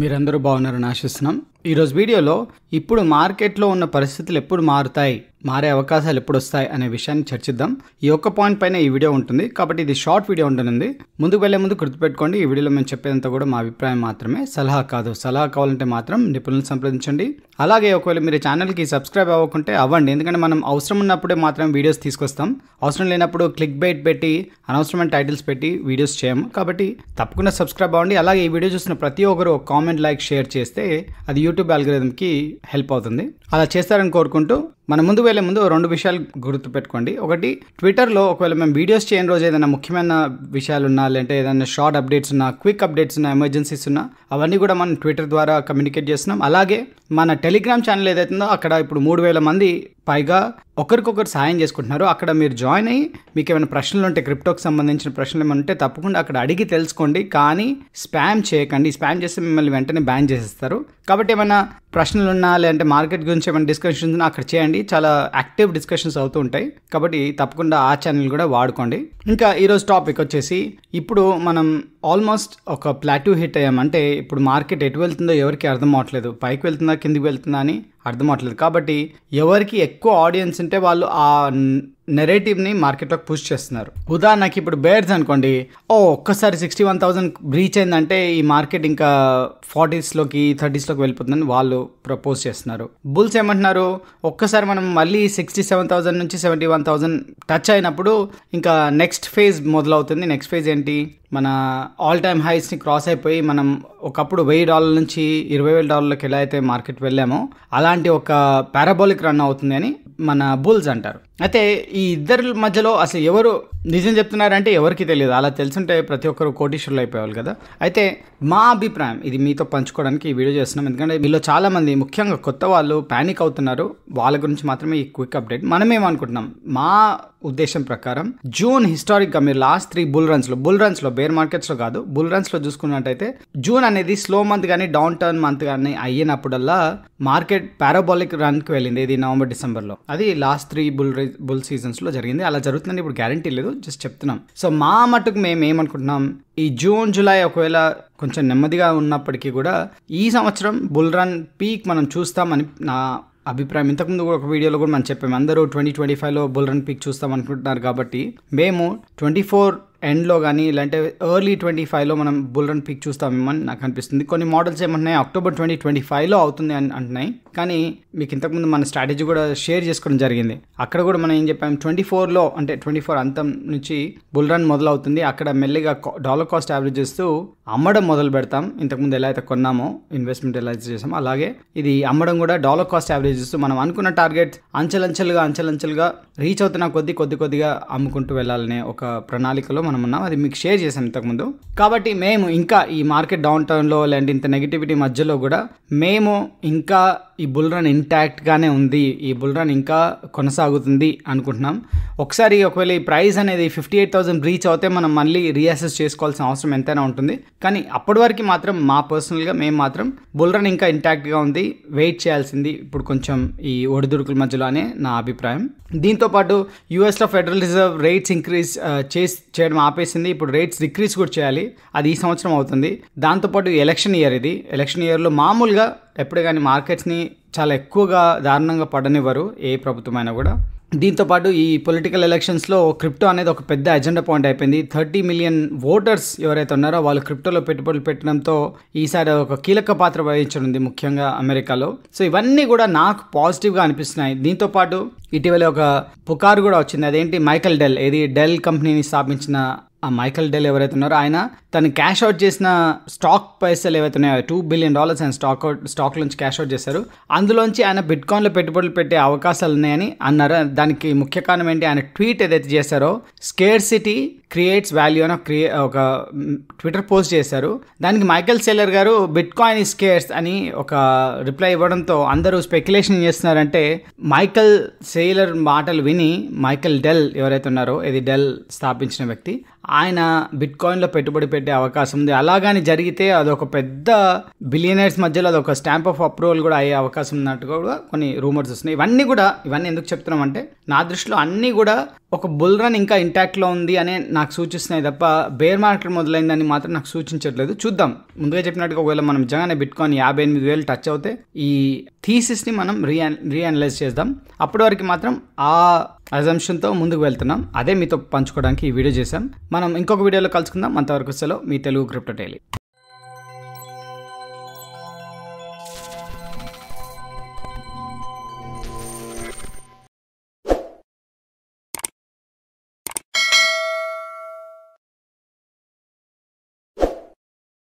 మీరందరూ బాగున్నారని ఆశిస్తున్నాం ఈరోజు వీడియోలో ఇప్పుడు మార్కెట్లో ఉన్న పరిస్థితులు ఎప్పుడు మారుతాయి మారే అవకాశాలు ఎప్పుడు వస్తాయి అనే విషయాన్ని చర్చిద్దాం ఈ ఒక్క పాయింట్ పైన ఈ వీడియో ఉంటుంది కాబట్టి ఇది షార్ట్ వీడియో ఉంటుంది ముందుకు వెళ్లే ముందు గుర్తుపెట్టుకోండి ఈ వీడియోలో మేము చెప్పేదంతా కూడా మా అభిప్రాయం మాత్రమే సలహా కాదు సలహా కావాలంటే మాత్రం నిపుణులను సంప్రదించండి అలాగే ఒకవేళ మీరు ఛానల్కి సబ్స్క్రైబ్ అవ్వకుంటే అవ్వండి ఎందుకంటే మనం అవసరం ఉన్నప్పుడే మాత్రం వీడియోస్ తీసుకొస్తాం అవసరం లేనప్పుడు క్లిక్ బైట్ పెట్టి అనవసరమైన టైటిల్స్ పెట్టి వీడియోస్ చేయము కాబట్టి తప్పకుండా సబ్స్క్రైబ్ అవ్వండి అలాగే ఈ వీడియో చూసిన ప్రతి ఒక్కరు కామెంట్ లైక్ షేర్ చేస్తే అది యూట్యూబ్ అల్గరిథంకి హెల్ప్ అవుతుంది అలా చేస్తారని కోరుకుంటూ మన ముందు వెళ్ళే ముందు రెండు విషయాలు గుర్తుపెట్టుకోండి ఒకటి ట్విట్టర్లో ఒకవేళ మేము వీడియోస్ చేయని రోజు ఏదైనా ముఖ్యమైన విషయాలు ఉన్నా లేదంటే ఏదైనా షార్ట్ అప్డేట్స్ ఉన్నా క్విక్ అప్డేట్స్ ఉన్నా ఎమర్జెన్సీస్ ఉన్నా అవన్నీ కూడా మనం ట్విట్టర్ ద్వారా కమ్యూనికేట్ చేస్తున్నాం అలాగే మన టెలిగ్రామ్ ఛానల్ ఏదైతుందో అక్కడ ఇప్పుడు మూడు వేల మంది పైగా ఒకరికొకరు సాయం చేసుకుంటున్నారు అక్కడ మీరు జాయిన్ అయ్యి మీకు ఏమైనా ప్రశ్నలు ఉంటే క్రిప్టోకి సంబంధించిన ప్రశ్నలు ఏమైనా ఉంటే తప్పకుండా అక్కడ అడిగి తెలుసుకోండి కానీ స్పామ్ చేయకండి స్పామ్ చేస్తే మిమ్మల్ని వెంటనే బ్యాన్ చేసేస్తారు కాబట్టి ఏమైనా ప్రశ్నలు ఉన్నా లేదంటే మార్కెట్ గురించి ఏమైనా డిస్కషన్స్ ఉన్నా అక్కడ చేయండి చాలా యాక్టివ్ డిస్కషన్స్ అవుతూ ఉంటాయి కాబట్టి తప్పకుండా ఆ ఛానల్ కూడా వాడుకోండి ఇంకా ఈరోజు టాపిక్ వచ్చేసి ఇప్పుడు మనం ఆల్మోస్ట్ ఒక ప్లాటూ హిట్ అయ్యామంటే ఇప్పుడు మార్కెట్ ఎటు వెళ్తుందో ఎవరికి అర్థం అవట్లేదు పైకి వెళ్తుందా కిందికి వెళ్తుందా అని అర్థం కాబట్టి ఎవరికి ఎక్కువ ఆడియన్స్ ఉంటే వాళ్ళు ఆ నెరేటివ్ని మార్కెట్లోకి పుష్ చేస్తున్నారు ఉదాహరణకి ఇప్పుడు బేర్స్ అనుకోండి ఓ ఒక్కసారి సిక్స్టీ వన్ థౌసండ్ బ్రీచ్ అయిందంటే ఈ మార్కెట్ ఇంకా ఫార్టీస్లోకి థర్టీస్లోకి వెళ్ళిపోతుందని వాళ్ళు ప్రపోజ్ చేస్తున్నారు బుల్స్ ఏమంటున్నారు ఒక్కసారి మనం మళ్ళీ సిక్స్టీ సెవెన్ థౌసండ్ నుంచి సెవెంటీ వన్ థౌసండ్ టచ్ అయినప్పుడు ఇంకా నెక్స్ట్ ఫేజ్ మొదలవుతుంది నెక్స్ట్ ఫేజ్ ఏంటి మన ఆల్ టైమ్ హైస్ని క్రాస్ అయిపోయి మనం ఒకప్పుడు వెయ్యి డాలర్ నుంచి ఇరవై వేల డాలర్లకు ఎలా అయితే మార్కెట్ వెళ్ళామో అలాంటి ఒక పారాబోలిక్ రన్ అవుతుంది అని మన బుల్స్ అంటారు అయితే ఈ ఇద్దరి మధ్యలో అసలు ఎవరు నిజం చెప్తున్నారంటే ఎవరికి తెలియదు అలా తెలుసుంటే ప్రతి ఒక్కరు కోటీశ్వరులు అయిపోయేవాళ్ళు కదా అయితే మా అభిప్రాయం ఇది మీతో పంచుకోవడానికి ఈ వీడియో చేస్తున్నాం ఎందుకంటే వీళ్ళు చాలామంది ముఖ్యంగా కొత్త వాళ్ళు ప్యానిక్ అవుతున్నారు వాళ్ళ గురించి మాత్రమే ఈ క్విక్ అప్డేట్ మనమేమనుకుంటున్నాం మా ఉద్దేశం ప్రకారం జూన్ గా మీరు లాస్ట్ త్రీ బుల్ రన్స్లో బుల్ రన్స్లో బేర్ మార్కెట్స్లో కాదు బుల్ రన్స్లో చూసుకున్నట్టయితే జూన్ అనేది స్లో మంత్ కానీ డౌన్ టర్న్ మంత్ కానీ అయినప్పుడల్లా మార్కెట్ పారాబాలిక్ రన్కి వెళ్ళింది ఇది నవంబర్ డిసెంబర్లో అది లాస్ట్ త్రీ బుల్ బుల్ సీజన్స్లో జరిగింది అలా జరుగుతుందని ఇప్పుడు గ్యారంటీ లేదు జస్ట్ చెప్తున్నాం సో మా మటుకు మేము ఏమనుకుంటున్నాం ఈ జూన్ జూలై ఒకవేళ కొంచెం నెమ్మదిగా ఉన్నప్పటికీ కూడా ఈ సంవత్సరం బుల్ రన్ పీక్ మనం చూస్తామని నా అభిప్రాయం ఇంతకుముందు కూడా ఒక వీడియోలో కూడా మనం చెప్పాము అందరూ ట్వంటీ ట్వంటీ ఫైవ్లో బుల్ రన్ పిక్ చూస్తాం అనుకుంటున్నారు కాబట్టి మేము ట్వంటీ ఫోర్ ఎండ్లో కానీ లేదంటే ఎర్లీ ట్వంటీ ఫైవ్లో మనం బుల్ రన్ పిక్ చూస్తామేమని నాకు అనిపిస్తుంది కొన్ని మోడల్స్ ఏమంటున్నాయి అక్టోబర్ ట్వంటీ ట్వంటీ ఫైవ్లో అవుతుంది అని అంటున్నాయి కానీ మీకు ఇంతకుముందు మన స్ట్రాటజీ కూడా షేర్ చేసుకోవడం జరిగింది అక్కడ కూడా మనం ఏం చెప్పాం ట్వంటీ ఫోర్లో అంటే ట్వంటీ ఫోర్ అంతం నుంచి బుల్ రన్ మొదలవుతుంది అక్కడ మెల్లిగా డాలర్ కాస్ట్ యావరేజ్ చేస్తూ అమ్మడం మొదలు పెడతాం ఇంతకుముందు ఎలా అయితే కొన్నామో ఇన్వెస్ట్మెంట్ ఎలా అయితే చేసామో అలాగే ఇది అమ్మడం కూడా డాలర్ కాస్ట్ యావరేజ్ చేస్తూ మనం అనుకున్న టార్గెట్ అంచెలంచెలుగా అంచెలంచెలుగా రీచ్ అవుతున్న కొద్ది కొద్ది కొద్దిగా అమ్ముకుంటూ వెళ్ళాలనే ఒక ప్రణాళికలో మనం ఉన్నాం అది మీకు షేర్ చేశాను ఇంతకుముందు కాబట్టి మేము ఇంకా ఈ మార్కెట్ డౌన్ టౌన్లో లేదంటే ఇంత నెగిటివిటీ మధ్యలో కూడా మేము ఇంకా ఈ బుల్ రన్ ఇంటాక్ట్గానే ఉంది ఈ బుల్ రన్ ఇంకా కొనసాగుతుంది అనుకుంటున్నాం ఒకసారి ఒకవేళ ఈ ప్రైస్ అనేది ఫిఫ్టీ ఎయిట్ థౌసండ్ రీచ్ అవుతే మనం మళ్ళీ రీఅసెస్ చేసుకోవాల్సిన అవసరం ఎంతైనా ఉంటుంది కానీ అప్పటి వరకు మాత్రం మా పర్సనల్గా మేము మాత్రం బుల్ రన్ ఇంకా ఇంటాక్ట్గా ఉంది వెయిట్ చేయాల్సింది ఇప్పుడు కొంచెం ఈ ఒడిదుడుకుల మధ్యలో అనే నా అభిప్రాయం దీంతోపాటు యూఎస్లో ఫెడరల్ రిజర్వ్ రేట్స్ ఇంక్రీజ్ చేసి చేయడం ఆపేసింది ఇప్పుడు రేట్స్ డిక్రీస్ కూడా చేయాలి అది ఈ సంవత్సరం అవుతుంది దాంతోపాటు ఎలక్షన్ ఇయర్ ఇది ఎలక్షన్ ఇయర్లో మామూలుగా ఎప్పుడు కానీ మార్కెట్స్ని చాలా ఎక్కువగా దారుణంగా పడనివ్వరు ఏ ప్రభుత్వమైనా కూడా దీంతోపాటు ఈ పొలిటికల్ ఎలక్షన్స్లో క్రిప్టో అనేది ఒక పెద్ద అజెండా పాయింట్ అయిపోయింది థర్టీ మిలియన్ ఓటర్స్ ఎవరైతే ఉన్నారో వాళ్ళు క్రిప్టోలో పెట్టుబడులు పెట్టడంతో ఈసారి ఒక కీలక పాత్ర వహించనుంది ముఖ్యంగా అమెరికాలో సో ఇవన్నీ కూడా నాకు పాజిటివ్గా అనిపిస్తున్నాయి దీంతోపాటు ఇటీవల ఒక పుకారు కూడా వచ్చింది అదేంటి మైకల్ డెల్ ఏది డెల్ కంపెనీని స్థాపించిన ఆ మైకల్ డెల్ ఎవరైతే ఉన్నారో ఆయన తను క్యాష్ అవుట్ చేసిన స్టాక్ పైసలు ఏవైతే ఉన్నాయో టూ బిలియన్ డాలర్స్ ఆయన స్టాక్ అవుట్ స్టాక్ నుంచి క్యాష్ అవుట్ చేశారు అందులోంచి ఆయన బిట్కాన్లో పెట్టుబడులు పెట్టే అవకాశాలు ఉన్నాయని అన్నారు దానికి ముఖ్య కారణం ఏంటి ఆయన ట్వీట్ ఏదైతే చేశారో స్కేర్ సిటీ క్రియేట్స్ వాల్యూ అని క్రియే ఒక ట్విట్టర్ పోస్ట్ చేశారు దానికి మైకెల్ సెల్లర్ గారు బిట్ కాయిన్ స్కేర్స్ అని ఒక రిప్లై ఇవ్వడంతో అందరూ స్పెక్యులేషన్ చేస్తున్నారంటే మైకెల్ సెయిలర్ మాటలు విని మైకెల్ డెల్ ఎవరైతే ఉన్నారో ఇది డెల్ స్థాపించిన వ్యక్తి ఆయన బిట్ కాయిన్లో పెట్టుబడి పెట్టే అవకాశం ఉంది అలాగని జరిగితే అదొక పెద్ద బిలియనర్స్ మధ్యలో అదొక స్టాంప్ ఆఫ్ అప్రూవల్ కూడా అయ్యే అవకాశం ఉన్నట్టుగా కూడా కొన్ని రూమర్స్ వస్తున్నాయి ఇవన్నీ కూడా ఇవన్నీ ఎందుకు చెప్తున్నాం అంటే నా దృష్టిలో అన్నీ కూడా ఒక బుల్ రన్ ఇంకా ఇంటాక్ట్లో ఉంది అనే నాకు సూచిస్తున్నాయి తప్ప బేర్ మార్కెట్ మొదలైందని మాత్రం నాకు సూచించట్లేదు చూద్దాం ముందుగా చెప్పినట్టుగా ఒకవేళ మనం నిజంగానే బిట్కాయిన్ యాభై ఎనిమిది వేలు టచ్ అవుతే ఈ థీసిస్ని మనం రీఅన్ రీఅనలైజ్ చేద్దాం అప్పటి వరకు మాత్రం ఆ అజంషన్తో ముందుకు వెళ్తున్నాం అదే మీతో పంచుకోవడానికి ఈ వీడియో చేశాం మనం ఇంకొక వీడియోలో కలుసుకుందాం అంతవరకు సెలవు మీ తెలుగు క్రిప్టో డైలీ